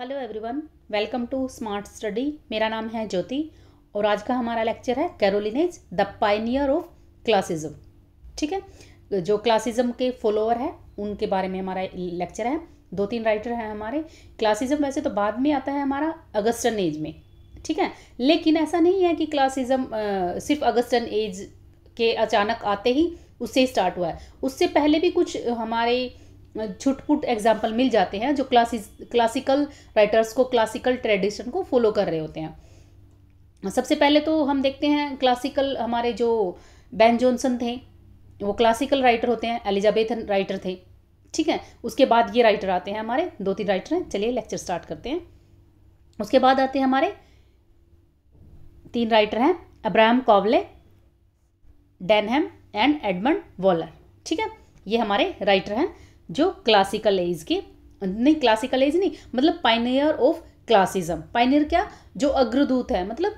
Hello everyone welcome to smart study मेरा नाम है ज्योति और आज का हमारा लेक्चर है Carolines the pioneer of classicism ठीक है जो क्लासिज्म के फॉलोअर है उनके बारे में हमारा लेक्चर है दो तीन राइटर हैं हमारे क्लासिज्म वैसे तो बाद में आता है हमारा अगस्टन एज में ठीक है लेकिन ऐसा नहीं है कि क्लासिज्म सिर्फ अगस्टन एज के अचानक आते ही उससे स्टार्ट हुआ है उससे पहले भी कुछ हमारे छुटपुट एग्जाम्पल मिल जाते हैं जो क्लासिस क्लासिकल राइटर्स को क्लासिकल ट्रेडिशन को फॉलो कर रहे होते हैं सबसे पहले तो हम देखते हैं क्लासिकल हमारे जो बैन जॉनसन थे वो क्लासिकल राइटर होते हैं एलिजाबेथन राइटर थे ठीक है उसके बाद ये राइटर आते हैं हमारे दो तीन राइटर हैं चलिए लेक्चर स्टार्ट करते हैं उसके बाद आते हैं हमारे तीन राइटर हैं Abraham Cowley Denham and Edmund Waller ठीक है ये हमारे राइटर हैं जो क्लासिकल एज के नहीं क्लासिकल एज नहीं मतलब पाइनियर ऑफ क्लासिज्म पाइनियर क्या जो अग्रदूत है मतलब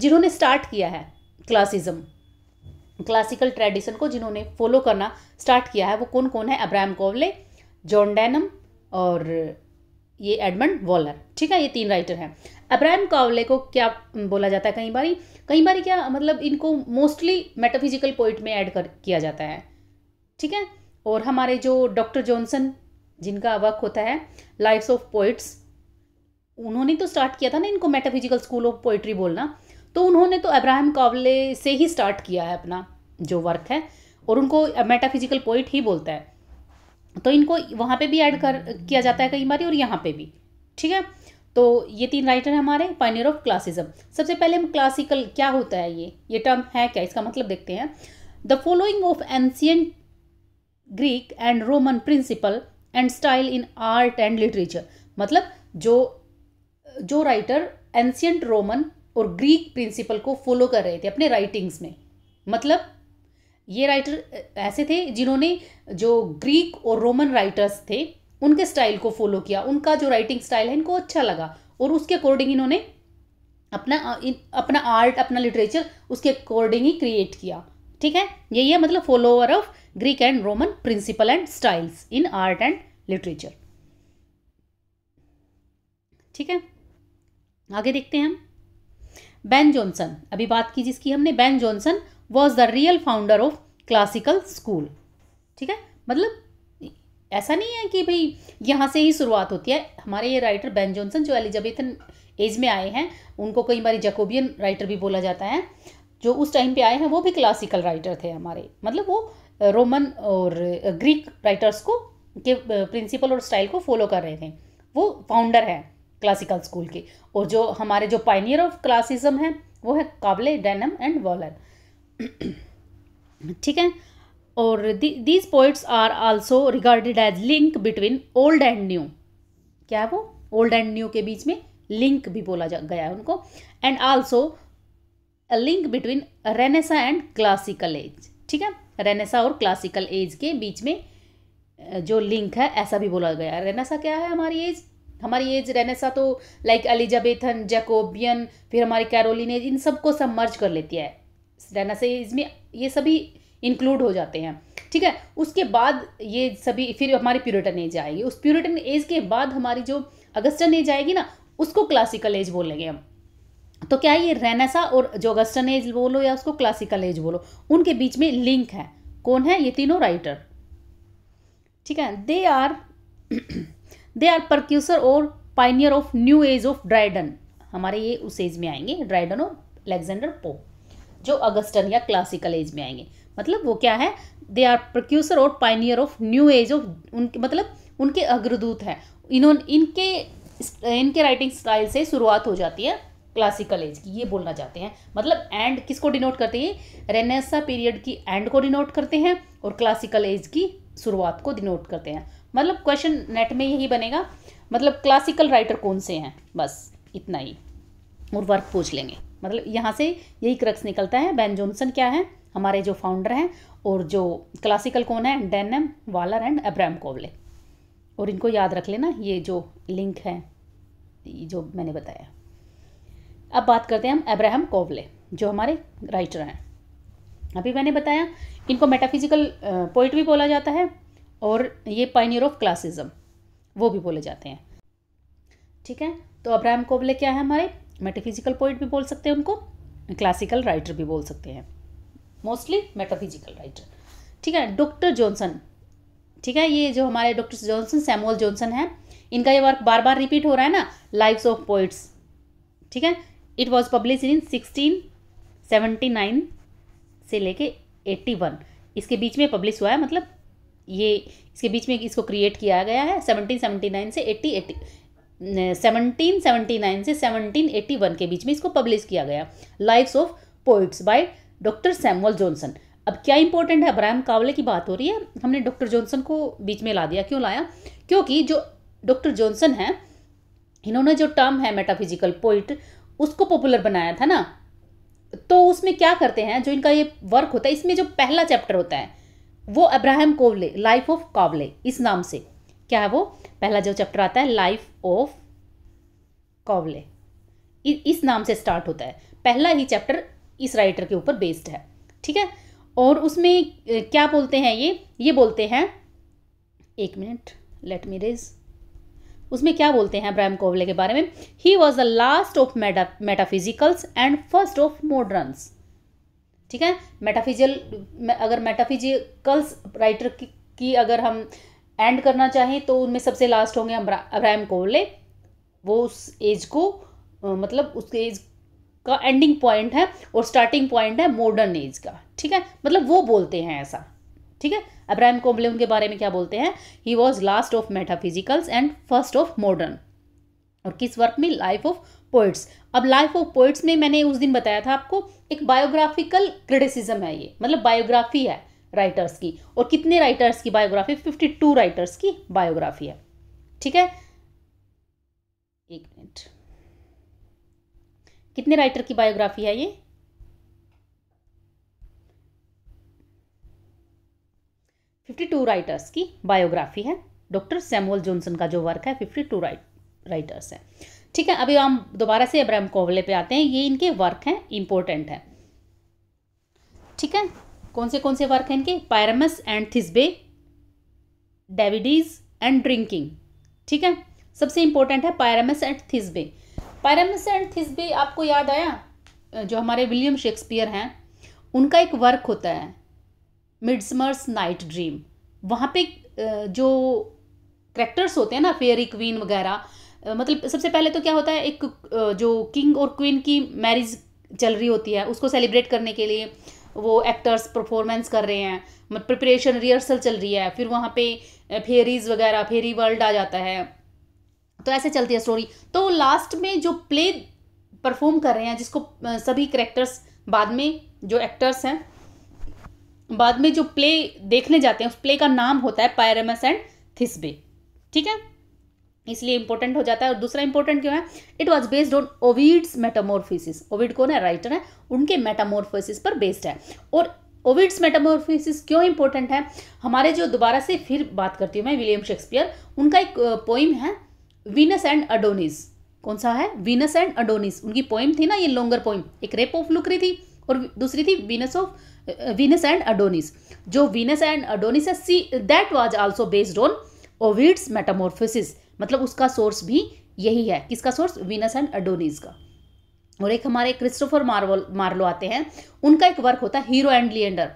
जिन्होंने स्टार्ट किया है क्लासिज्म क्लासिकल ट्रेडिशन को जिन्होंने फॉलो करना स्टार्ट किया है वो कौन कौन है अब्राहम कोवले जॉन डैनम और ये एडमंड वॉलर ठीक है ये तीन राइटर हैं अब्राहम कावले को क्या बोला जाता है कई बारी कई बारी क्या मतलब इनको मोस्टली मेटाफिजिकल पोइट में ऐड कर किया जाता है ठीक है और हमारे जो डॉक्टर जॉनसन जिनका वर्क होता है लाइफ्स ऑफ पोइट्स उन्होंने तो स्टार्ट किया था ना इनको मेटाफिजिकल स्कूल ऑफ पोइट्री बोलना तो उन्होंने तो अब्राहम कावले से ही स्टार्ट किया है अपना जो वर्क है और उनको मेटाफिजिकल पोइट ही बोलता है तो इनको वहाँ पे भी ऐड कर किया जाता है कई बार और यहाँ पे भी ठीक है तो ये तीन राइटर हैं हमारे पाइनियर ऑफ क्लासिज्म सबसे पहले हम क्लासिकल क्या होता है ये ये टर्म है क्या इसका मतलब देखते हैं the following of ancient Greek and Roman principle and style in art and literature मतलब जो जो राइटर एंशियंट रोमन और ग्रीक प्रिंसिपल को फॉलो कर रहे थे अपने राइटिंग्स में मतलब ये राइटर ऐसे थे जिन्होंने जो ग्रीक और रोमन राइटर्स थे उनके स्टाइल को फॉलो किया उनका जो राइटिंग स्टाइल है इनको अच्छा लगा और उसके अकॉर्डिंग इन्होंने अपना अपना आर्ट अपना लिटरेचर उसके अकॉर्डिंग ही क्रिएट किया ठीक है यही है मतलब follower of Greek and Roman principle and styles in art and literature ठीक है आगे देखते हैं हम बैन जॉनसन अभी बात की जिसकी हमने Ben Jonson was the real founder of classical school ठीक है मतलब ऐसा नहीं है कि भाई यहाँ से ही शुरुआत होती है हमारे ये राइटर बैन जॉनसन जो एलिजाबेथन एज में आए हैं उनको कई बार जैकोबियन राइटर भी बोला जाता है जो उस टाइम पे आए हैं वो भी क्लासिकल राइटर थे हमारे मतलब वो रोमन और ग्रीक राइटर्स को के प्रिंसिपल और स्टाइल को फॉलो कर रहे थे वो फाउंडर हैं क्लासिकल स्कूल के और जो हमारे जो पाइनियर ऑफ क्लासिज्म हैं वो है काबले डैनम एंड वॉलर ठीक है और these poets are also regarded as link between old and new क्या है वो ओल्ड एंड न्यू के बीच में लिंक भी बोला जा गया है उनको and also link between Renaissance and classical age ठीक है रेनेसा और क्लासिकल एज के बीच में जो लिंक है ऐसा भी बोला गया रेनेसा क्या है हमारी एज हमारी एज रेनेसा तो लाइक एलिजाबेथन जैकोबियन फिर हमारी कैरोलिन एज इन सबको सब मर्ज कर लेती है रेनेसा एज में ये सभी इंक्लूड हो जाते हैं ठीक है उसके बाद ये सभी फिर हमारी प्यूरिटन एज आएगी उस प्यूरिटन एज के बाद हमारी जो अगस्टन एज आएगी ना उसको क्लासिकल एज बोलेंगे हम तो क्या ये रेनेसा और जो अगस्टन एज बोलो या उसको क्लासिकल एज बोलो उनके बीच में लिंक है कौन है ये तीनों राइटर ठीक है they are they are precursor और pioneer of new age of Dryden हमारे ये उस एज में आएंगे ड्राइडन और अलेक्जेंडर पो जो अगस्टन या क्लासिकल एज में आएंगे मतलब वो क्या है दे आर प्रक्यूसर और pioneer of new age of उनके मतलब उनके अग्रदूत हैं इन्होंने इनके इनके राइटिंग स्टाइल से शुरुआत हो जाती है क्लासिकल एज की ये बोलना चाहते हैं मतलब एंड किसको डिनोट करते हैं रेनेसा पीरियड की एंड को डिनोट करते हैं और क्लासिकल एज की शुरुआत को डिनोट करते हैं मतलब क्वेश्चन नेट में यही बनेगा मतलब क्लासिकल राइटर कौन से हैं बस इतना ही और वर्क पूछ लेंगे मतलब यहाँ से यही क्रक्स निकलता है बैन जॉनसन क्या है हमारे जो फाउंडर हैं और जो क्लासिकल कौन है Denham Waller and Abraham Cowley और इनको याद रख लेना ये जो लिंक है जो मैंने बताया अब बात करते हैं हम अब्राहम कोवले जो हमारे राइटर हैं अभी मैंने बताया इनको मेटाफिजिकल पोइट भी बोला जाता है और ये पाइनियर ऑफ क्लासिज्म वो भी बोले जाते हैं ठीक है तो अब्राहम कोवले क्या है हमारे मेटाफिजिकल पोइट भी बोल सकते हैं उनको क्लासिकल राइटर भी बोल सकते हैं मोस्टली मेटाफिजिकल राइटर ठीक है डॉक्टर जॉनसन ठीक है ये जो हमारे डॉक्टर जॉनसन सैमुअल जॉनसन है इनका ये वर्क बार बार रिपीट हो रहा है ना लाइफ्स ऑफ पोइट्स ठीक है it was publish in sixteen seventy nine से लेके एट्टी वन इसके बीच में पब्लिश हुआ है मतलब ये इसके बीच में इसको क्रिएट किया गया है सेवनटीन सेवेंटी नाइन से eighty eighty seventeen seventy nine से सेवनटीन एट्टी वन के बीच में इसको पब्लिश किया गया lives of poets by doctor Samuel Johnson अब क्या इंपॉर्टेंट है अब्राहम कावले की बात हो रही है हमने डॉक्टर जॉनसन को बीच में ला दिया क्यों लाया क्योंकि जो डॉक्टर जॉनसन है इन्होंने जो टर्म है मेटाफिजिकल पोइट उसको पॉपुलर बनाया था ना तो उसमें क्या करते हैं जो इनका ये वर्क होता है इसमें जो पहला चैप्टर होता है वो Abraham Cowley life of Cowley इस नाम से क्या है वो पहला जो चैप्टर आता है लाइफ ऑफ कावले इस नाम से स्टार्ट होता है पहला ही चैप्टर इस राइटर के ऊपर बेस्ड है ठीक है और उसमें क्या बोलते हैं ये ये बोलते हैं एक मिनट लेट मी रेज उसमें क्या बोलते हैं अब्राहम कोवले के बारे में he was the last of meta metaphysicals and first of moderns ठीक है मेटाफिजल अगर मेटाफिजिकल्स राइटर की, की अगर हम एंड करना चाहें तो उनमें सबसे लास्ट होंगे अब्राहम कोवले वो उस एज को मतलब उस एज का एंडिंग पॉइंट है और स्टार्टिंग पॉइंट है मॉडर्न एज का ठीक है मतलब वो बोलते हैं ऐसा ठीक है अब्राहम कोम्बले उनके बारे में क्या बोलते हैं he was last of metaphysicals and first of modern और किस वर्क में लाइफ ऑफ पोइट्स अब लाइफ ऑफ पोइट्स में मैंने उस दिन बताया था आपको एक बायोग्राफिकल क्रिटिसिज्म है ये मतलब बायोग्राफी है राइटर्स की और कितने राइटर्स की बायोग्राफी फिफ्टी टू राइटर्स की बायोग्राफी है ठीक है एक मिनट कितने राइटर की बायोग्राफी है ये फिफ्टी टू राइटर्स की बायोग्राफी है डॉक्टर सैमुअल जॉनसन का जो वर्क है फिफ्टी टू राइट राइटर्स है ठीक है अभी हम दोबारा से अब्राहम कोवले पे आते हैं ये इनके वर्क हैं इम्पोर्टेंट है ठीक है कौन से कौन से वर्क हैं इनके Pyramus and Thisbe Davideis and drinking ठीक है सबसे इम्पोर्टेंट है पायरमस एंड थिस्बे पायरमस एंड थिस्बे आपको याद आया जो हमारे विलियम शेक्सपियर हैं उनका एक वर्क होता है समर्स नाइट ड्रीम वहाँ पे जो करेक्टर्स होते हैं ना फेयरी क्वीन वगैरह मतलब सबसे पहले तो क्या होता है एक जो किंग और क्वीन की मैरिज चल रही होती है उसको सेलिब्रेट करने के लिए वो एक्टर्स परफॉर्मेंस कर रहे हैं मतलब प्रिपरेशन रिहर्सल चल रही है फिर वहाँ पे फेरीज वगैरह फेरी वर्ल्ड आ जाता है तो ऐसे चलती है स्टोरी तो लास्ट में जो प्ले परफॉर्म कर रहे हैं जिसको सभी करेक्टर्स बाद में जो एक्टर्स हैं बाद में जो प्ले देखने जाते हैं उस प्ले का नाम होता है पायरमस एंड थिस्बे ठीक है इसलिए इंपॉर्टेंट हो जाता है और दूसरा इंपॉर्टेंट क्यों है it was based on Ovid's metamorphosis Ovid कौन है राइटर है उनके मेटामोरफिसिस पर बेस्ड है और ओविड्स मेटामोरफिस क्यों इंपॉर्टेंट है हमारे जो दोबारा से फिर बात करती हूँ मैं विलियम शेक्सपियर उनका एक पोइम है वीनस एंड अडोनिस कौन सा है वीनस एंड अडोनिस उनकी पोइम थी ना ये लोंगर पोइम एक रेप ऑफ लुकरी थी और दूसरी थी Venus of Venus and Adonis जो वीनस एंड अडोनिस है see that was also based on Ovid's metamorphosis मतलब उसका सोर्स भी यही है किसका सोर्स वीनस एंड अडोनिस का और एक हमारे क्रिस्टोफर मार्वल मार्लो आते हैं उनका एक वर्क होता है hero and Leander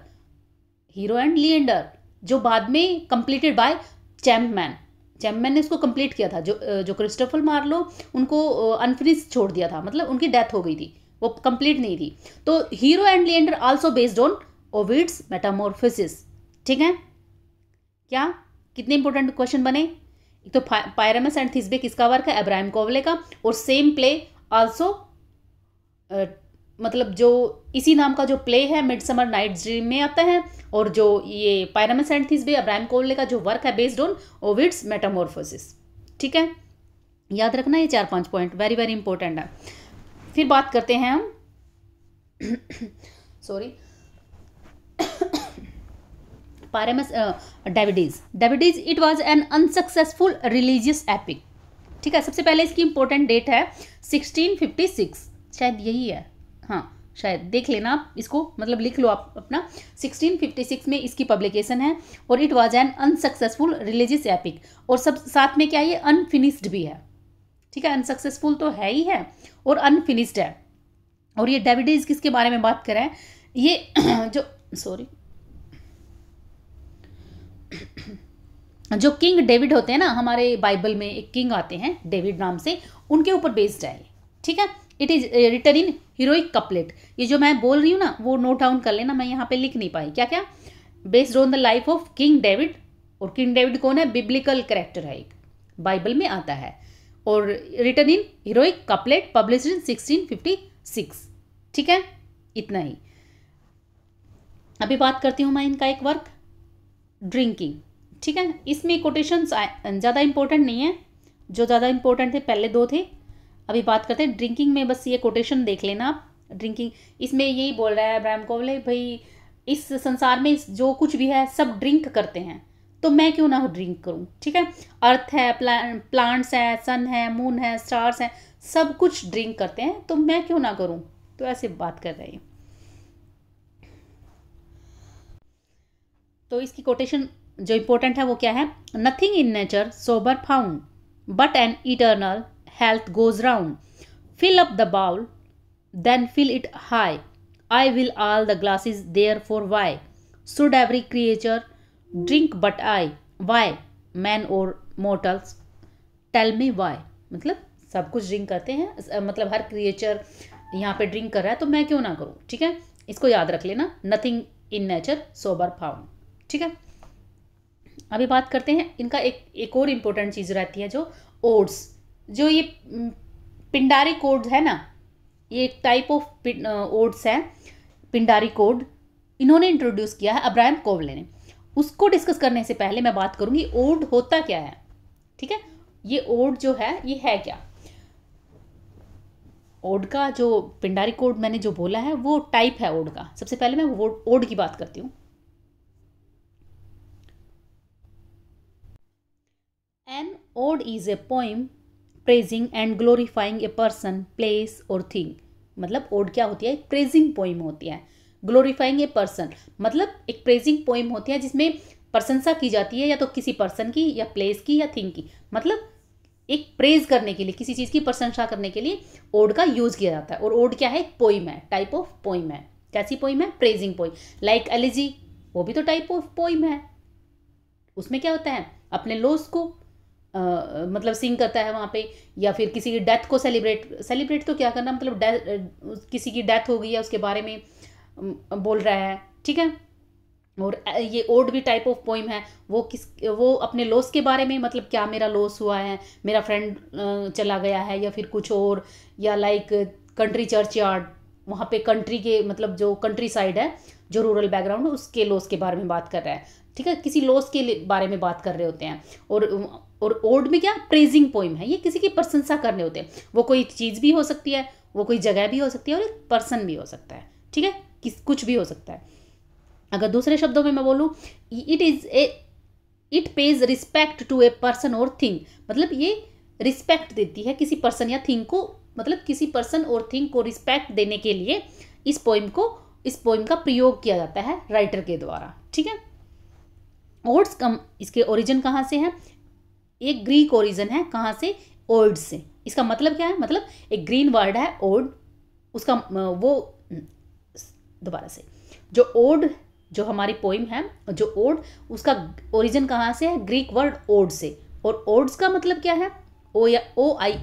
hero and Leander जो बाद में कंप्लीटेड बाय चैम्पमैन चैम्पमैन ने उसको कंप्लीट किया था जो जो क्रिस्टोफर मार्लो उनको अनफिनिश छोड़ दिया था मतलब उनकी डेथ हो गई थी वो कंप्लीट नहीं थी तो hero and Leander also based on Ovid's metamorphosis ठीक है क्या कितने इंपॉर्टेंट क्वेश्चन बने एक तो पायरामस एंड थिस्बे किसका वर्क है अब्राहम कोवले का और सेम प्ले आल्सो मतलब जो इसी नाम का जो प्ले है मिड समर नाइट ड्रीम में आता है और जो ये पायरामस एंड थिस्बे अब्राहम कोवले का जो वर्क है बेस्ड ऑन ओविड्स मेटामोरफोसिस ठीक है याद रखना ये चार पांच पॉइंट वेरी वेरी इंपॉर्टेंट है फिर बात करते हैं हम sorry Pyramus Davideis Davideis it was an unsuccessful religious epic ठीक है सबसे पहले इसकी इंपॉर्टेंट डेट है 1656 शायद यही है हाँ शायद देख लेना आप इसको मतलब लिख लो आप अपना 1656 में इसकी पब्लिकेशन है और it was an unsuccessful religious epic और सब साथ में क्या ये अनफिनिश्ड भी है ठीक है अनसक्सेसफुल तो है ही है और अनफिनिश्ड है और ये डेविडीज किसके बारे में बात करें ये जो सॉरी जो किंग डेविड होते हैं ना हमारे बाइबल में एक किंग आते हैं डेविड नाम से उनके ऊपर बेस्ड है ठीक है it is written in heroic couplet ये जो मैं बोल रही हूँ ना वो नोट डाउन कर लेना मैं यहाँ पे लिख नहीं पाई क्या क्या based on the life of king David और किंग डेविड कौन है बिब्लिकल करेक्टर है एक बाइबल में आता है और written in heroic couplet publish in sixteen fifty six ठीक है इतना ही अभी बात करती हूँ मैं इनका एक वर्क ड्रिंकिंग ठीक है इसमें कोटेशन ज़्यादा इंपॉर्टेंट नहीं है जो ज़्यादा इंपॉर्टेंट थे पहले दो थे अभी बात करते हैं ड्रिंकिंग में बस ये कोटेशन देख लेना आप ड्रिंकिंग इसमें यही बोल रहा है अब्राहम कोवले भाई इस संसार में जो कुछ भी है सब ड्रिंक करते हैं तो मैं क्यों ना ड्रिंक करूँ ठीक है अर्थ है प्लांट्स है सन है मून है स्टार्स हैं सब कुछ ड्रिंक करते हैं तो मैं क्यों ना करूँ तो ऐसे बात कर रहे हैं तो इसकी कोटेशन जो इम्पोर्टेंट है वो क्या है nothing in nature sober found but an eternal health goes round up the bowl then fill it high I will all the the there for why should every creature drink but I why man और mortals tell me why मतलब सब कुछ drink करते हैं मतलब हर creature यहाँ पे drink कर रहा है तो मैं क्यों ना करूँ ठीक है इसको याद रख लेना nothing in nature sober found ठीक है अभी बात करते हैं इनका एक एक और इम्पोर्टेंट चीज़ रहती है जो ओड्स जो ये पिंडारी कोड है ना ये एक टाइप ऑफ ओड्स है पिंडारी कोड इन्होंने इंट्रोड्यूस किया है अब्राहम कोवले ने उसको डिस्कस करने से पहले मैं बात करूंगी ओड होता क्या है ठीक है ये ओड जो है ये है क्या ओड का जो पिंडारी कोड मैंने जो बोला है वो टाइप है ओड का सबसे पहले मैं ओड की बात करती हूं an ode is a poem praising and glorifying a person place और थिंग मतलब ओड क्या होती है प्रेजिंग पोइम होती है ग्लोरीफाइंग ए पर्सन मतलब एक प्रेजिंग पोइम होती है जिसमें प्रशंसा की जाती है या तो किसी पर्सन की या प्लेस की या थिंग की मतलब एक प्रेज करने के लिए किसी चीज़ की प्रशंसा करने के लिए ओड का यूज किया जाता है और ओड क्या है पोइम है टाइप ऑफ पोइम है कैसी पोइम है प्रेजिंग पोइम लाइक एलिजी वो भी तो टाइप ऑफ पोइम है उसमें क्या होता है अपने लोस को आ, मतलब सिंग करता है वहाँ पे या फिर किसी की डेथ को सेलिब्रेट सेलिब्रेट तो क्या करना मतलब किसी की डेथ हो गई है उसके बारे में बोल रहा है ठीक है और ये ओड भी टाइप ऑफ पोइम है वो किस वो अपने लॉस के बारे में मतलब क्या मेरा लॉस हुआ है मेरा फ्रेंड चला गया है या फिर कुछ और या लाइक कंट्री चर्च यार्ड वहाँ पे कंट्री के मतलब जो कंट्री साइड है जो रूरल बैकग्राउंड है उसके लॉस के बारे में बात कर रहा है ठीक है किसी लॉस के बारे में बात कर रहे होते हैं और और ओड में क्या प्रेजिंग पोइम है ये किसी की प्रशंसा करने होते हैं वो कोई चीज़ भी हो सकती है वो कोई जगह भी हो सकती है और एक पर्सन भी हो सकता है ठीक है किस कुछ भी हो सकता है अगर दूसरे शब्दों में मैं बोलूँ it is a it pays respect to a person और थिंग मतलब ये रिस्पेक्ट देती है किसी पर्सन या थिंग को मतलब किसी पर्सन और थिंग को रिस्पेक्ट देने के लिए इस पोइम को इस पोइम का प्रयोग किया जाता है राइटर के द्वारा ठीक है ओड्स कम इसके ओरिजिन कहाँ से है एक ग्रीक ओरिजिन है कहाँ से ओड्स से इसका मतलब क्या है मतलब एक ग्रीन वर्ड है ओड उसका वो दोबारा से जो ओड जो हमारी पोइम है जो ओड उसका ओरिजिन कहाँ से है ग्रीक वर्ड ओड से और ओड्स का मतलब क्या है ओ या ओ आई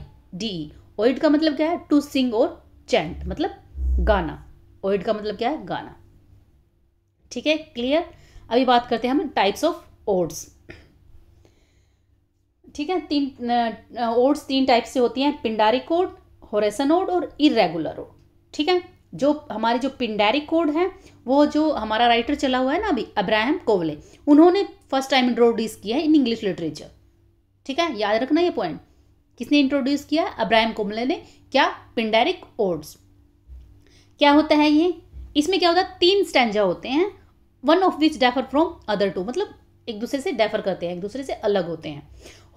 डी ओइड का मतलब क्या है टू सिंग और चैंट मतलब गाना ओइड का मतलब क्या है गाना ठीक है क्लियर अभी बात करते हैं हम टाइप्स ऑफ ओड्स ठीक है तीन ओड्स तीन टाइप से होती हैं पिंडारिक ओड होरेसन ओड और इरेगुलर ओड ठीक है जो हमारे जो पिंडारी कोड हैं वो जो हमारा राइटर चला हुआ है ना अभी अब्राहम कोवले उन्होंने फर्स्ट टाइम इंट्रोड्यूस किया है इन इंग्लिश लिटरेचर ठीक है याद रखना ये पॉइंट किसने इंट्रोड्यूस किया अब्राहम कोवले ने क्या पिंडारिक ओड्स क्या होता है ये इसमें क्या होता है तीन स्टैंडा होते हैं one of which differ from other two मतलब एक दूसरे से डेफर करते हैं एक दूसरे से अलग होते हैं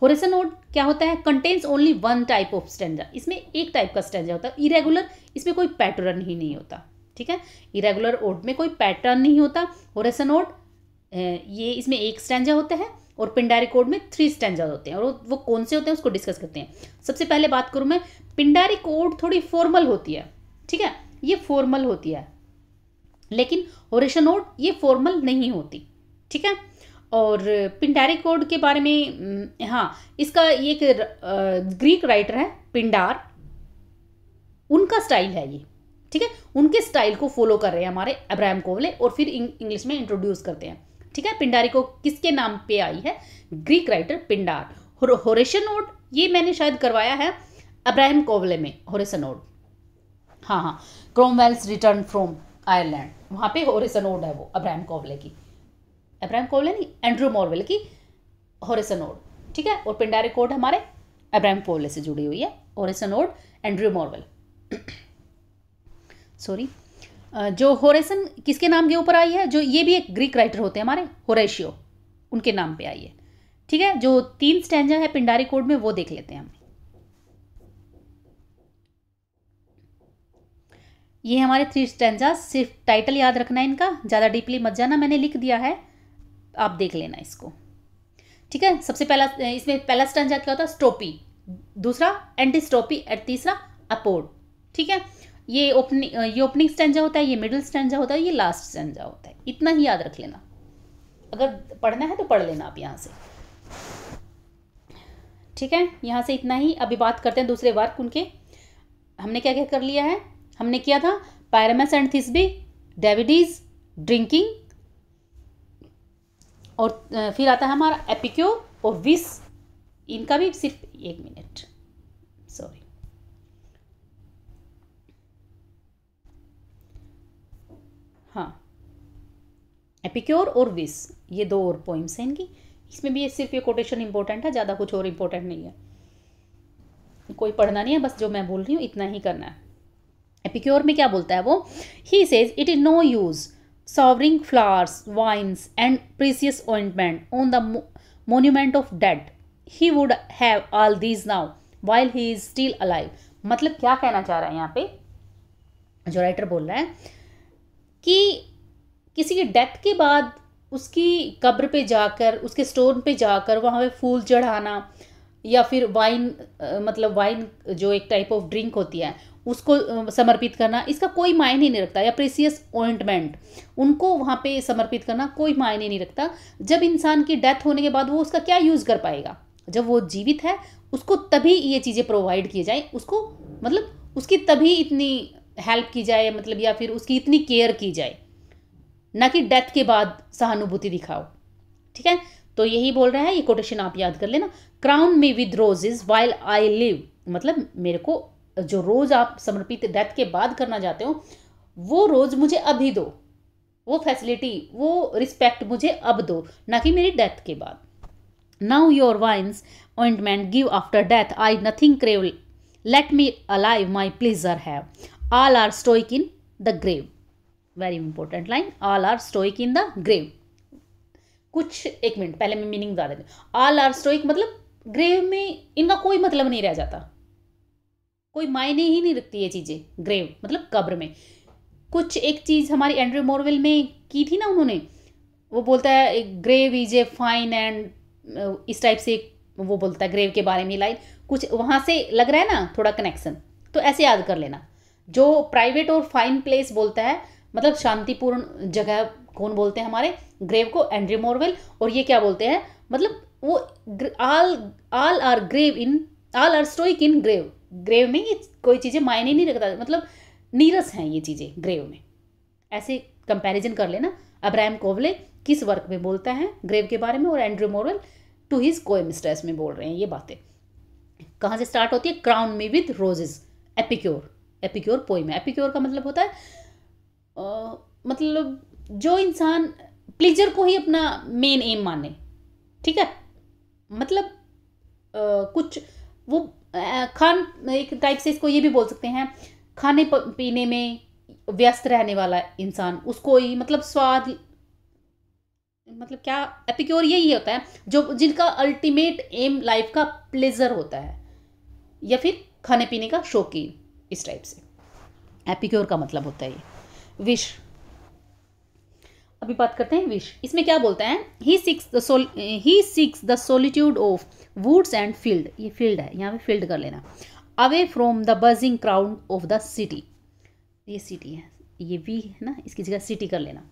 होरेसन नोड क्या होता है contains only one type of stanza इसमें एक टाइप का स्टेंजा होता है इरेगुलर इसमें कोई पैटर्न ही नहीं होता ठीक है इरेगुलर ओड में कोई पैटर्न नहीं होता होरेसन ओड ये इसमें एक स्टेंजा होता है और पिंडारी कोड में थ्री स्टेंजा होते हैं और वो, कौन से होते हैं उसको डिस्कस करते हैं सबसे पहले बात करूँ मैं पिंडारी कोड थोड़ी फॉर्मल होती है ठीक है ये फॉर्मल होती है लेकिन होरेशन ओड ये फॉर्मल नहीं होती ठीक है और पिंडारे कोड के बारे में हम्म, हाँ इसका एक ग्रीक राइटर है पिंडार उनका स्टाइल है ये ठीक है उनके स्टाइल को फॉलो कर रहे हैं हमारे अब्राहम कोवले और फिर इंग्लिश में इंट्रोड्यूस करते हैं ठीक है पिंडारी को किसके नाम पे आई है ग्रीक राइटर पिंडार होरेशनोड ये मैंने शायद करवाया है अब्राहम कोवले में होरेसनोड हाँ हाँ क्रोमवेल्स रिटर्न फ्रॉम आयरलैंड वहाँ पे होरेसनोड है वो अब्राहम कोवले की अब्राहम कोवलन एंड्रू मॉरवेल की हॉरिसनोड ठीक है और पिंडारी कोड हमारे अब्राहम कोवले से जुड़ी हुई है हॉरिसनोड एंड्रू मॉरवेल सॉरी जो होरेसन किसके नाम के ऊपर आई है जो ये भी एक ग्रीक राइटर होते हैं हमारे होरेशियो उनके नाम पे आई है ठीक है जो तीन स्टैंजा है पिंडारी कोड में वो देख लेते हैं हम ये हमारे थ्री स्टैंजा सिर्फ टाइटल याद रखना है इनका ज़्यादा डीपली मत जाना मैंने लिख दिया है आप देख लेना इसको ठीक है सबसे पहला इसमें पहला स्टंजा क्या होता है स्टोपी दूसरा एंटीस्टोपी और तीसरा अपोड ठीक है ये ओपनिंग ये ओपनिंग स्टैंजा होता है ये मिडिल स्टैंड होता है ये लास्ट स्टैंजा होता है इतना ही याद रख लेना अगर पढ़ना है तो पढ़ लेना आप यहाँ से ठीक है यहाँ से इतना ही अभी बात करते हैं दूसरे वर्क उनके हमने क्या क्या कर लिया है हमने किया था पायरमस एंड थिस्बी डेविडीज ड्रिंकिंग और फिर आता है हमारा एपिक्योर और विस इनका भी सिर्फ एक मिनट सॉरी हाँ एपिक्योर और विस ये दो और पोइम्स हैं इनकी इसमें भी ये सिर्फ ये कोटेशन इंपॉर्टेंट है ज़्यादा कुछ और इम्पोर्टेंट नहीं है कोई पढ़ना नहीं है बस जो मैं बोल रही हूँ इतना ही करना है एपिक्योर में क्या बोलता है वो he says it is no use sovereign flowers, wines, and precious ointment on the mo monument of dead. He would have all these now while he is still alive. मतलब क्या कहना चाह रहा है यहाँ पे जो राइटर बोल रहा है कि किसी की डेथ के बाद उसकी कब्र पे जाकर उसके स्टोन पे जाकर वहाँ पे फूल चढ़ाना या फिर वाइन मतलब वाइन जो एक टाइप ऑफ ड्रिंक होती है उसको समर्पित करना इसका कोई मायने नहीं, रखता या प्रेसियस ऑइंटमेंट उनको वहाँ पे समर्पित करना कोई मायने नहीं रखता जब इंसान की डेथ होने के बाद वो उसका क्या यूज़ कर पाएगा जब वो जीवित है उसको तभी ये चीज़ें प्रोवाइड की जाए उसको मतलब उसकी तभी इतनी हेल्प की जाए मतलब या फिर उसकी इतनी केयर की जाए ना कि डेथ के बाद सहानुभूति दिखाओ ठीक है तो यही बोल रहा है ये कोटेशन आप याद कर लेना crown me with roses while I live मतलब मेरे को जो रोज़ आप समर्पित डेथ के बाद करना चाहते हो वो रोज़ मुझे अभी दो वो फैसिलिटी वो रिस्पेक्ट मुझे अब दो ना कि मेरी डेथ के बाद now your wines ointment give after death I nothing crave let me alive my pleasure have all are stoic in the grave very important line all are stoic in the grave कुछ एक minute पहले मैं meaning बता देती हूँ all are stoic मतलब grave में इनका कोई मतलब नहीं रह जाता कोई मायने ही नहीं रखती ये चीज़ें ग्रेव मतलब कब्र में कुछ एक चीज़ हमारी एंड्रू मोरवेल में की थी ना उन्होंने वो बोलता है grave is a fine and इस टाइप से वो बोलता है ग्रेव के बारे में लाइन कुछ वहाँ से लग रहा है ना थोड़ा कनेक्शन तो ऐसे याद कर लेना जो प्राइवेट और फाइन प्लेस बोलता है मतलब शांतिपूर्ण जगह कौन बोलते हैं हमारे ग्रेव को एंड्री मोरवेल और ये क्या बोलते हैं मतलब वो all all are grave in all are stoic in grave grave में ये कोई चीज़ें मायने नहीं रखता मतलब नीरस हैं ये चीज़ें ग्रेव में ऐसे कंपैरिजन कर लेना अब्राहम कोवले किस वर्क में बोलता है ग्रेव के बारे में और Andrew Marvell to his coy mistress में बोल रहे हैं ये बातें कहाँ से स्टार्ट होती है crown me with roses epicure epicure poem में एपिक्योर का मतलब होता है आ, मतलब जो इंसान प्लीजर को ही अपना मेन एम माने ठीक है मतलब आ, कुछ वो खान एक टाइप से इसको ये भी बोल सकते हैं खाने पीने में व्यस्त रहने वाला इंसान उसको ही मतलब स्वाद मतलब क्या एपिक्योर यही होता है जो जिनका अल्टीमेट एम लाइफ का प्लेजर होता है या फिर खाने पीने का शौकीन इस टाइप से एपिक्योर का मतलब होता है ये विश अभी बात करते हैं विश इसमें क्या बोलता है he seeks the soul he seeks the solitude of woods and field ये फील्ड है यहाँ पे फील्ड कर लेना away from the buzzing crowd of the city ये सिटी है ये वी है ना इसकी जगह सिटी कर लेना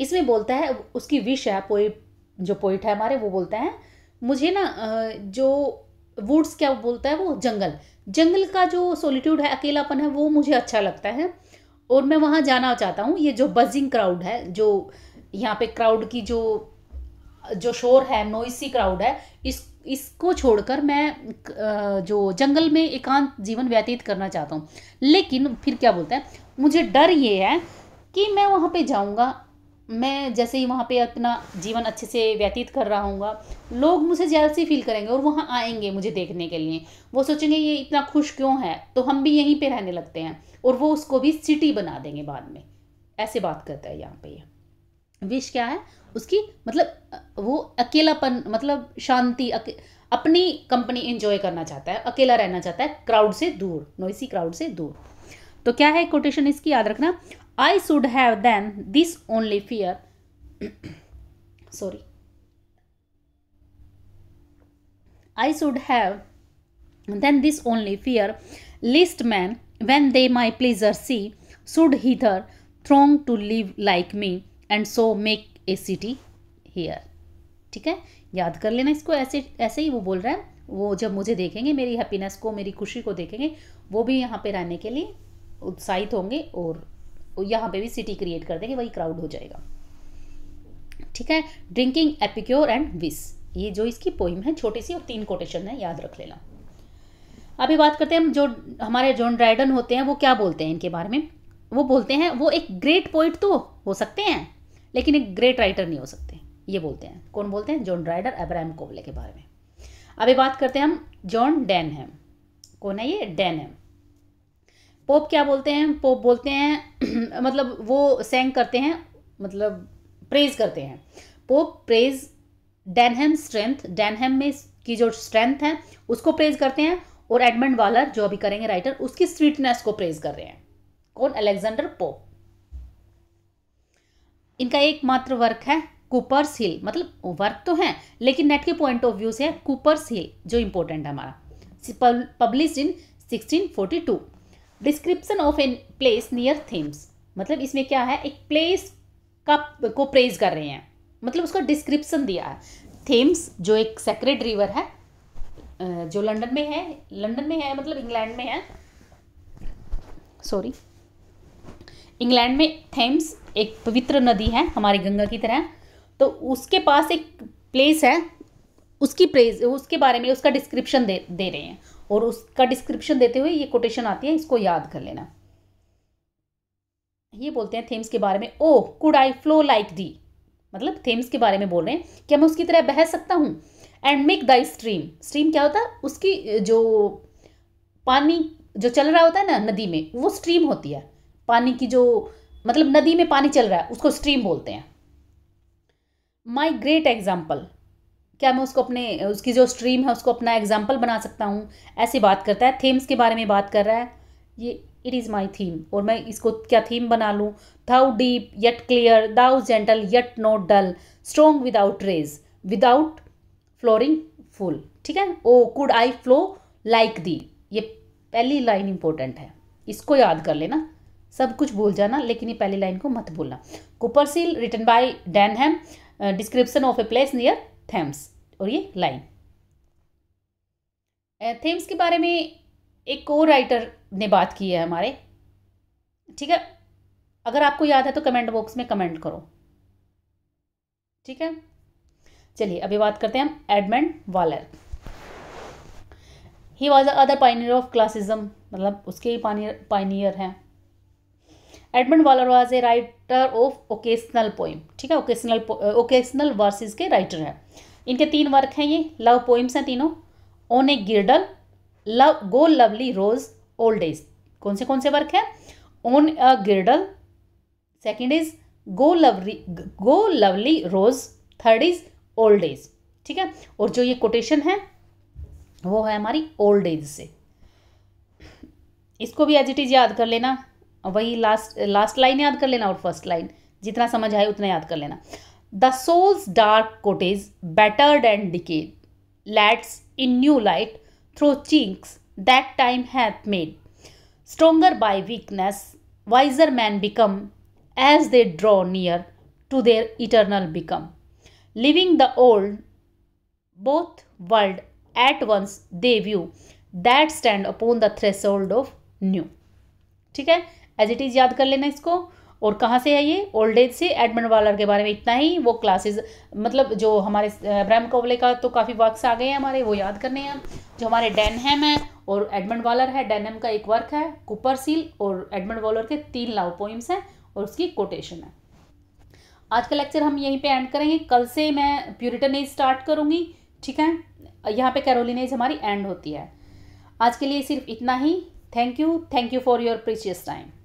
इसमें बोलता है उसकी विश है पोइट जो पोइट है हमारे वो बोलता है मुझे ना जो वुड्स क्या बोलता है वो जंगल जंगल का जो सोलिट्यूड है अकेलापन है वो मुझे अच्छा लगता है और मैं वहाँ जाना चाहता हूँ ये जो बजिंग क्राउड है जो यहाँ पे क्राउड की जो जो शोर है नोइसी क्राउड है इस इसको छोड़कर मैं जो जंगल में एकांत जीवन व्यतीत करना चाहता हूँ लेकिन फिर क्या बोलते हैं मुझे डर ये है कि मैं वहाँ पे जाऊँगा मैं जैसे ही वहाँ पे अपना जीवन अच्छे से व्यतीत कर रहा हूँ लोग मुझे जेलसी फील करेंगे और वहाँ आएंगे मुझे देखने के लिए वो सोचेंगे ये इतना खुश क्यों है तो हम भी यहीं पे रहने लगते हैं और वो उसको भी सिटी बना देंगे बाद में ऐसे बात करता है यहाँ पे ये विश क्या है उसकी मतलब वो अकेलापन मतलब शांति अके, अपनी कंपनी एंजॉय करना चाहता है अकेला रहना चाहता है क्राउड से दूर नोइसी क्राउड से दूर तो क्या है कोटेशन इसकी याद रखना I should have then this only fear. Sorry. I should have then this only fear, least man, when they my pleasure see, should hither throng to live like me and so make a city here. ठीक है याद कर लेना इसको ऐसे ऐसे ही वो बोल रहा है वो जब मुझे देखेंगे मेरी हैप्पीनेस को मेरी खुशी को देखेंगे वो भी यहाँ पे रहने के लिए उत्साहित होंगे और यहाँ पे भी सिटी क्रिएट कर देंगे वही क्राउड हो जाएगा ठीक है ड्रिंकिंग एपिक्योर एंड विस ये जो इसकी पोइम है छोटी सी और तीन कोटेशन है याद रख लेना अभी बात करते हैं हम जो हमारे जॉन ड्राइडन होते हैं वो क्या बोलते हैं इनके बारे में वो बोलते हैं वो एक ग्रेट पोइट तो हो सकते हैं लेकिन एक ग्रेट राइटर नहीं हो सकते ये बोलते हैं कौन बोलते हैं जॉन ड्राइडर अब्राहम कोवले के बारे में अभी बात करते हैं हम जॉन डैन है कौन है ये डैन है पोप क्या बोलते हैं पोप बोलते हैं मतलब वो सेंग करते हैं मतलब प्रेज करते हैं Pope praise Denham strength Denham में की जो स्ट्रेंथ है उसको प्रेज करते हैं और एडमंड वालर जो अभी करेंगे राइटर उसकी स्वीटनेस को प्रेज कर रहे हैं कौन अलेक्जेंडर पोप इनका एकमात्र वर्क है कूपर्स हिल मतलब वर्क तो है लेकिन नेट के पॉइंट ऑफ व्यू से कूपर्स हिल जो इम्पोर्टेंट है हमारा publish in 1642 description of an place near Thames मतलब इसमें क्या है एक प्लेस का को प्रेज कर रहे हैं मतलब उसका डिस्क्रिप्सन दिया है थेम्स जो एक सेक्रेट रिवर है जो लंदन में है लंदन में है मतलब इंग्लैंड में है सॉरी इंग्लैंड में थेम्स एक पवित्र नदी है हमारी गंगा की तरह तो उसके पास एक प्लेस है उसकी प्रेज उसके बारे में उसका डिस्क्रिप्शन दे दे रहे हैं और उसका डिस्क्रिप्शन देते हुए ये कोटेशन आती है इसको याद कर लेना ये बोलते हैं थेम्स के बारे में O could I flow like thee मतलब थेम्स के बारे में बोल रहे हैं क्या मैं उसकी तरह बह सकता हूँ and make thy stream stream क्या होता है उसकी जो पानी जो चल रहा होता है ना नदी में वो स्ट्रीम होती है पानी की जो मतलब नदी में पानी चल रहा है उसको स्ट्रीम बोलते हैं माई ग्रेट एग्जाम्पल क्या मैं उसको अपने उसकी जो स्ट्रीम है उसको अपना एग्जाम्पल बना सकता हूँ ऐसी बात करता है थीम्स के बारे में बात कर रहा है ये इट इज़ माई थीम और मैं इसको क्या थीम बना लूँ though deep yet clear though gentle yet not dull strong without rage without flowing full ठीक है O could I flow like thee ये पहली लाइन इंपॉर्टेंट है इसको याद कर लेना सब कुछ भूल जाना लेकिन ये पहली लाइन को मत भूलना Cooper's Hill written by Denham description of a place near Thames और ये लाइन थेम्स uh, के बारे में एक को राइटर ने बात की है हमारे ठीक है अगर आपको याद है तो कमेंट बॉक्स में कमेंट करो ठीक है चलिए अभी बात करते हैं हम Edmund Waller he was other pioneer of classicism मतलब उसके ही पाइनियर पाइनियर हैं Edmund Waller was a writer of occasional poem ठीक है ओकेशनल ओकेशनल वर्सेज के राइटर हैं इनके तीन वर्क हैं ये लव पोइम्स हैं तीनों on a girdle love go lovely rose old age कौन से कौन से वर्क हैं on a girdle second is go lovely go lovely rose third is old age ठीक है और जो ये कोटेशन है वो है हमारी ओल्ड एज से इसको भी एज इट इज याद कर लेना वही लास्ट लास्ट लाइन याद कर लेना और फर्स्ट लाइन जितना समझ आए उतना याद कर लेना the soul's dark cot is and decayed lets in new light through chinks that time hath made stronger by weakness wiser man become as they draw near to their eternal become living the old both world at once they view that stand upon the threshold of new ठीक है as it is याद कर लेना इसको और कहाँ से है ये ओल्ड एज से एडमंड वालर के बारे में इतना ही वो क्लासेस मतलब जो हमारे ब्रह्म कोवले का तो काफ़ी वर्क्स आ गए हैं हमारे वो याद करने हैं जो हमारे डेनहेम है और एडमंड वालर है डेनहेम का एक वर्क है कुपर सील और एडमंड वॉलर के तीन लाव पोइम्स हैं और उसकी कोटेशन है आज का लेक्चर हम यहीं पर एंड करेंगे कल से मैं प्यूरिटन एज स्टार्ट करूँगी ठीक है यहाँ पे कैरोलिन एज हमारी एंड होती है आज के लिए सिर्फ इतना ही thank you thank you for your precious time